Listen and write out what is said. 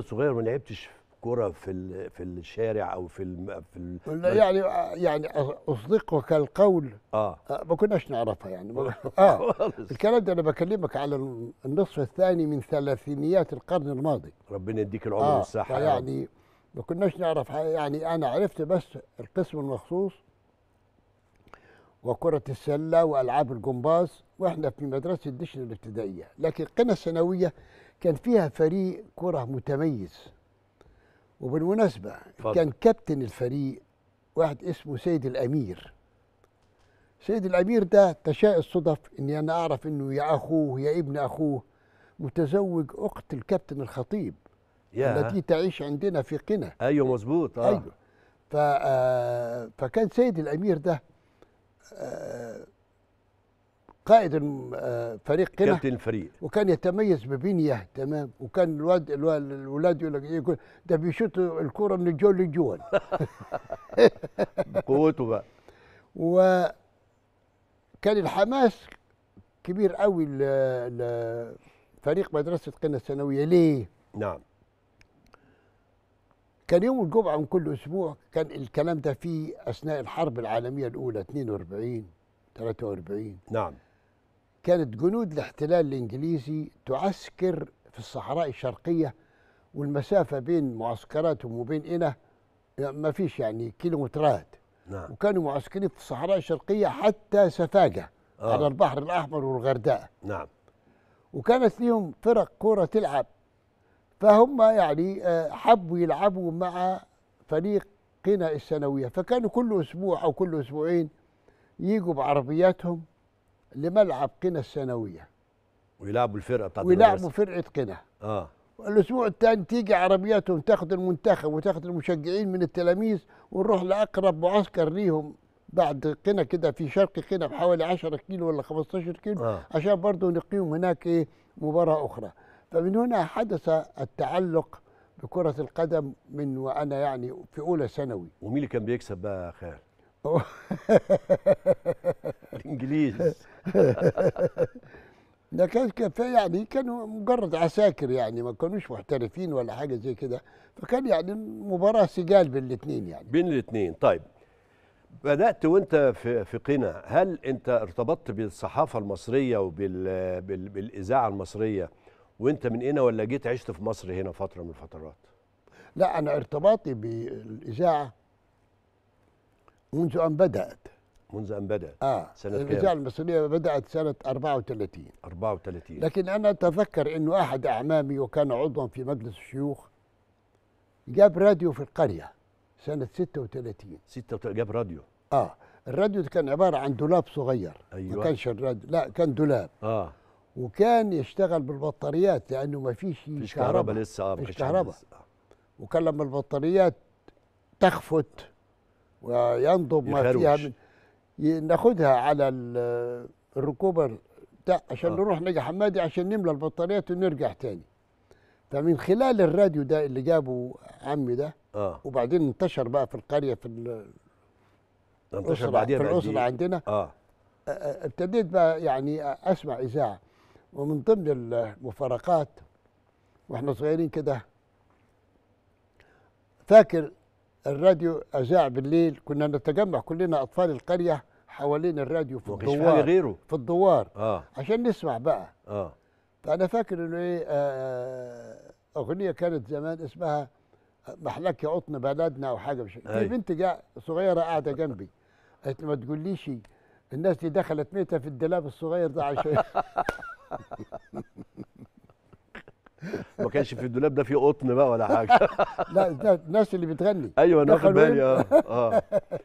صغير ما لعبتش كرة في في الشارع او في الم... في الم... يعني يعني اصدقك القول آه. اه ما كناش نعرفها يعني اه الكلام ده انا بكلمك على النصف الثاني من ثلاثينيات القرن الماضي ربنا يديك العمر والصحه آه والصحه يعني ما كناش نعرف يعني انا عرفت بس القسم المخصوص وكرة السلة وألعاب الجمباز وإحنا في مدرسة دشن الابتدائية لكن قنا الثانوية كان فيها فريق كرة متميز وبالمناسبة فضل. كان كابتن الفريق واحد اسمه سيد الأمير سيد الأمير ده تشاء الصدف إني أنا أعرف إنه يا أخوه يا ابن أخوه متزوج أخت الكابتن الخطيب يا. التي تعيش عندنا في قنا أيوه مظبوط آه. أيوه ف... آه، فكان سيد الأمير ده قائد آه، فريق قنا كابتن الفريق وكان يتميز ببنيه تمام وكان الواد الولاد يقول لك يقول ده بيشوط الكوره من الجول للجول بقوته بقى وكان الحماس كبير قوي لفريق مدرسه قنا الثانويه ليه؟ نعم كان يوم الجمعة من كل أسبوع كان الكلام ده في أثناء الحرب العالمية الأولى 42 43 نعم كانت جنود الاحتلال الإنجليزي تعسكر في الصحراء الشرقية والمسافة بين معسكراتهم وبين إنا ما فيش يعني كيلومترات نعم. وكانوا معسكرين في الصحراء الشرقية حتى سفاجة آه. على البحر الأحمر والغرداء نعم وكانت ليهم فرق كورة تلعب فهم يعني آه، حبوا يلعبوا مع فريق قنا السنويه فكانوا كل اسبوع او كل اسبوعين يجوا بعربياتهم لملعب قنا السنويه ويلعبوا الفرقه بتاعت ويلعبوا فرقه قنا اه الاسبوع الثاني تيجي عربياتهم تاخد المنتخب وتاخد المشجعين من التلاميذ ونروح لاقرب معسكر ليهم بعد قنا كده في شرق قنا بحوالي 10 كيلو ولا 15 كيلو آه. عشان برضه نقيم هناك ايه مباراه اخرى فمن هنا حدث التعلق بكرة القدم من وأنا يعني في أولى ثانوي ومين اللي كان بيكسب بقى يا خال؟ الإنجليز ده كان يعني كانوا مجرد عساكر يعني ما كانوش محترفين ولا حاجة زي كده فكان يعني مباراة سجال بين الاثنين يعني بين الاثنين طيب بدأت وأنت في في قنا هل أنت ارتبطت بالصحافة المصرية وبالإذاعة المصرية وانت من هنا ولا جيت عشت في مصر هنا فتره من الفترات لا انا ارتباطي بالاذاعه منذ ان بدات منذ ان بدات اه سنه الاذاعه المصريه بدات سنه 34 34 لكن انا اتذكر انه احد اعمامي وكان عضوا في مجلس الشيوخ جاب راديو في القريه سنه 36 36 جاب راديو اه الراديو كان عباره عن دولاب صغير أيوة. ما كانش الراديو لا كان دولاب اه وكان يشتغل بالبطاريات لانه ما فيش فيش كهرباء لسه اه فيش كهرباء وكان لما البطاريات تخفت وينضب ما فيها من ناخدها على الركوبر عشان آه. نروح نجي حمادي عشان نملى البطاريات ونرجع تاني فمن خلال الراديو ده اللي جابه عمي ده آه. وبعدين انتشر بقى في القريه في انتشر بعدين في الاسره عندنا آه. ابتديت بقى يعني اسمع اذاعه ومن ضمن المفارقات واحنا صغيرين كده فاكر الراديو اذاع بالليل كنا نتجمع كلنا اطفال القريه حوالين الراديو في الدوار غيره في الدوار آه. عشان نسمع بقى اه فانا فاكر انه ايه آه، آه، اغنيه كانت زمان اسمها محلك يا قطن بلدنا او حاجه مش في بنت جا صغيره قاعده جنبي قالت ما تقوليش الناس دي دخلت ميته في الدلاب الصغير ده عشان ما كانش في الدولاب ده في قطن بقى ولا حاجه لا الناس اللي بتغني ايوه انا واخد بالي اه اه